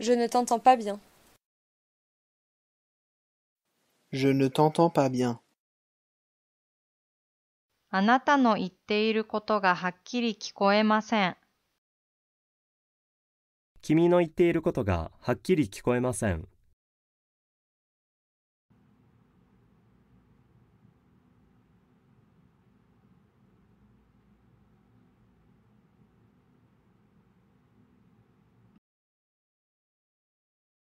Je ne t'entends pas bien. Je ne t'entends pas bien. あなたの言っていることがはっきり聞こえません。君の言っていることがはっきり聞こえません。